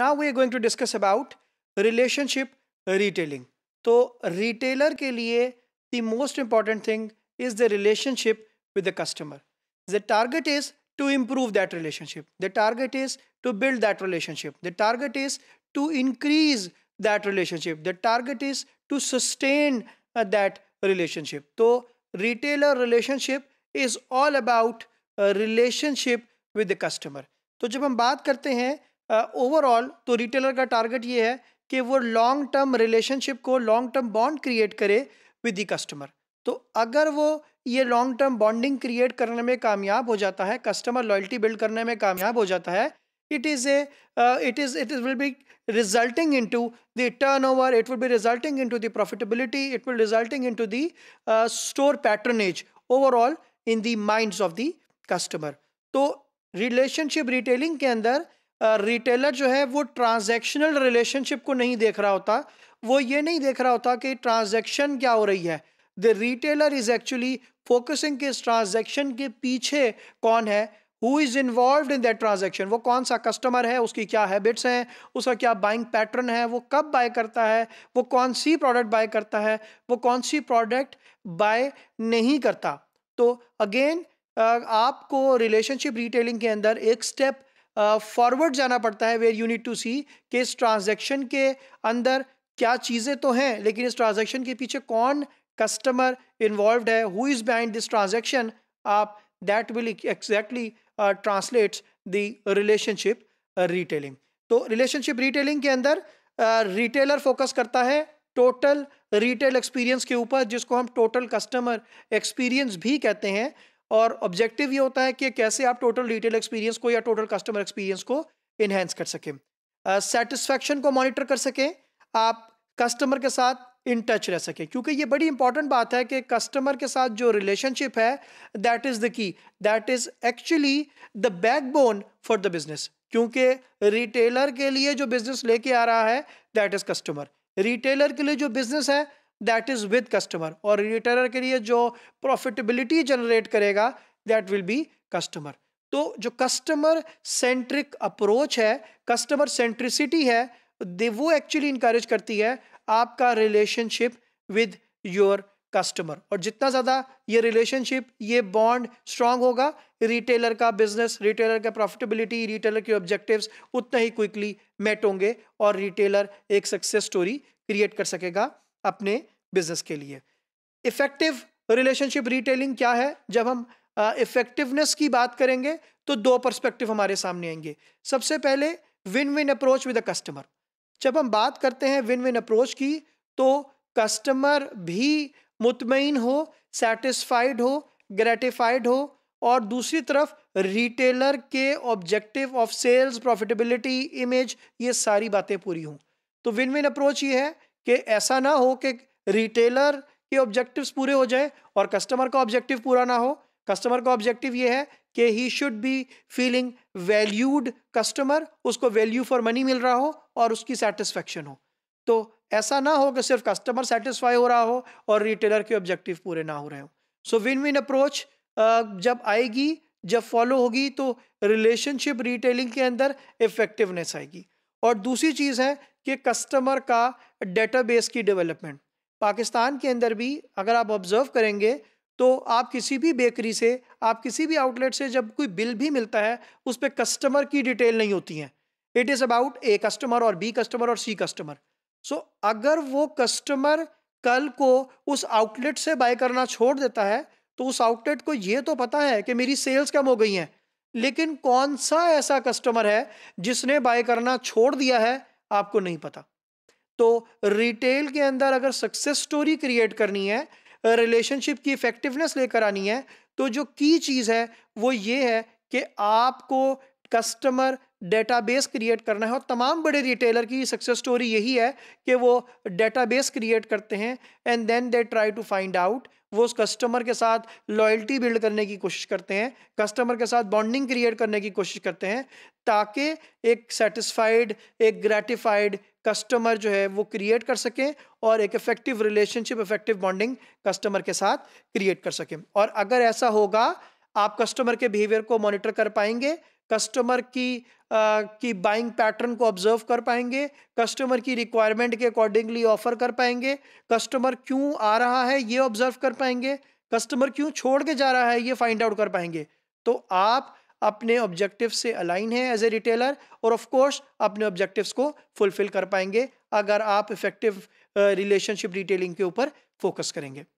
now we are going to discuss about relationship retailing तो retailer के लिए the most important thing is the relationship with the customer the target is to improve that relationship the target is to build that relationship the target is to increase that relationship the target is to sustain that relationship तो retailer relationship is all about relationship with the customer तो जब हम बात करते हैं overall uh, तो retailer का target ये है कि वो लॉन्ग टर्म रिलेशनशिप को लॉन्ग टर्म बॉन्ड क्रिएट करे विद दी कस्टमर तो अगर वो ये लॉन्ग टर्म बॉन्डिंग क्रिएट करने में कामयाब हो जाता है कस्टमर लॉयल्टी बिल्ड करने में कामयाब हो जाता है it is a it is it is will be resulting into the turnover it will be resulting into the profitability it will resulting into the store patronage overall in the mind of the customer तो relationship retailing के अंदर retailer जो है वो transactional relationship को नहीं देख रहा होता वो ये नहीं देख रहा होता कि ट्रांजैक्शन क्या हो रही है the retailer is actually focusing के इस ट्रांजैक्शन के पीछे कौन है who is involve in that transaction वो कौन सा कस्टमर है उसकी क्या हैबिट्स हैं उसका क्या बाइंग पैटर्न है वो कब बाय करता है वो कौन सी प्रोडक्ट बाय करता है वो कौन सी प्रोडक्ट बाय नहीं करता तो अगेन आपको रिलेशनशिप रिटेलिंग के अंदर एक स्टेप फॉरवर्ड uh, जाना पड़ता है where you need to see कि इस ट्रांजेक्शन के अंदर क्या चीज़ें तो हैं लेकिन इस ट्रांजेक्शन के पीछे कौन कस्टमर इन्वॉल्व है who is behind this transaction आप that will exactly translates the relationship retailing तो रिलेशनशिप रिटेलिंग के अंदर रिटेलर uh, फोकस करता है टोटल रिटेल एक्सपीरियंस के ऊपर जिसको हम टोटल कस्टमर एक्सपीरियंस भी कहते हैं और ऑब्जेक्टिव ये होता है कि कैसे आप टोटल रिटेल एक्सपीरियंस को या टोटल कस्टमर एक्सपीरियंस को इन्हेंस कर सकें सेटिस्फैक्शन uh, को मॉनिटर कर सकें आप कस्टमर के साथ इन टच रह सके क्योंकि ये बड़ी इंपॉर्टेंट बात है कि कस्टमर के साथ जो रिलेशनशिप है that is the key that is actually the backbone for the business क्योंकि रिटेलर के लिए जो बिजनेस लेके आ रहा है दैट इज़ कस्टमर रिटेलर के लिए जो बिजनेस है दैट इज़ विद कस्टमर और रिटेलर के लिए जो प्रॉफिटेबिलिटी जनरेट करेगा दैट विल बी कस्टमर तो जो कस्टमर सेंट्रिक अप्रोच है कस्टमर सेंट्रिसिटी है दे वो एक्चुअली इंकरेज करती है आपका रिलेशनशिप विद योर कस्टमर और जितना ज़्यादा ये रिलेशनशिप ये बॉन्ड स्ट्रांग होगा रिटेलर का बिजनेस रिटेलर का प्रॉफिटेबिलिटी रिटेलर के ऑब्जेक्टिव्स उतना ही क्विकली मेट होंगे और रिटेलर एक सक्सेस स्टोरी क्रिएट कर सकेगा अपने बिजनेस के लिए इफेक्टिव रिलेशनशिप रिटेलिंग क्या है जब हम इफेक्टिवनेस की बात करेंगे तो दो पर्सपेक्टिव हमारे सामने आएंगे सबसे पहले win win approach with a customer जब हम बात करते हैं विन विन अप्रोच की तो कस्टमर भी मुतमिन हो सेटिस्फाइड हो ग्रेटिफाइड हो और दूसरी तरफ रिटेलर के objective of sales profitability image ये सारी बातें पूरी हों तो विन विन अप्रोच ये है कि ऐसा ना हो कि रिटेलर के ऑब्जेक्टिव्स पूरे हो जाए और कस्टमर का ऑब्जेक्टिव पूरा ना हो कस्टमर का ऑब्जेक्टिव ये है कि he should be feeling valued customer उसको वैल्यू फॉर मनी मिल रहा हो और उसकी सेटिस्फेक्शन हो तो ऐसा ना हो कि सिर्फ कस्टमर सेटिस्फाई हो रहा हो और रिटेलर के ऑब्जेक्टिव पूरे ना हो रहे हो सो विन विन अप्रोच जब आएगी जब फॉलो होगी तो रिलेशनशिप रिटेलिंग के अंदर इफेक्टिवनेस आएगी और दूसरी चीज़ है कि कस्टमर का डेटाबेस की डेवलपमेंट पाकिस्तान के अंदर भी अगर आप ऑब्ज़र्व करेंगे तो आप किसी भी बेकरी से आप किसी भी आउटलेट से जब कोई बिल भी मिलता है उस पर कस्टमर की डिटेल नहीं होती है it is about A customer और बी कस्टमर और सी कस्टमर सो अगर वो कस्टमर कल को उस आउटलेट से बाय करना छोड़ देता है तो उस आउटलेट को ये तो पता है कि मेरी सेल्स कम हो गई हैं लेकिन कौन सा ऐसा कस्टमर है जिसने बाय करना छोड़ दिया है आपको नहीं पता तो रिटेल के अंदर अगर सक्सेस स्टोरी क्रिएट करनी है रिलेशनशिप की इफेक्टिवनेस लेकर आनी है तो जो की चीज़ है वो ये है कि आपको कस्टमर डेटाबेस क्रिएट करना है और तमाम बड़े रिटेलर की सक्सेस स्टोरी यही है कि वो डेटाबेस क्रिएट करते हैं and then they try to find out वो उस कस्टमर के साथ लॉयल्टी बिल्ड करने की कोशिश करते हैं कस्टमर के साथ बॉन्डिंग क्रिएट करने की कोशिश करते हैं ताकि एक सेटिस्फाइड एक ग्रेटिफाइड कस्टमर जो है वो क्रिएट कर सकें और एक effective relationship effective bonding customer के साथ क्रिएट कर सकें और अगर ऐसा होगा आप कस्टमर के बिहेवियर को मॉनिटर कर पाएंगे कस्टमर की आ, की बाइंग पैटर्न को ऑब्जर्व कर पाएंगे कस्टमर की रिक्वायरमेंट के अकॉर्डिंगली ऑफर कर पाएंगे कस्टमर क्यों आ रहा है ये ऑब्जर्व कर पाएंगे कस्टमर क्यों छोड़ के जा रहा है ये फाइंड आउट कर पाएंगे तो आप अपने ऑब्जेक्टिव से अलाइन हैं एज ए रिटेलर और ऑफ कोर्स अपने ऑब्जेक्टिव्स को फुलफिल कर पाएंगे अगर आप इफेक्टिव रिलेशनशिप रिटेलिंग के ऊपर फोकस करेंगे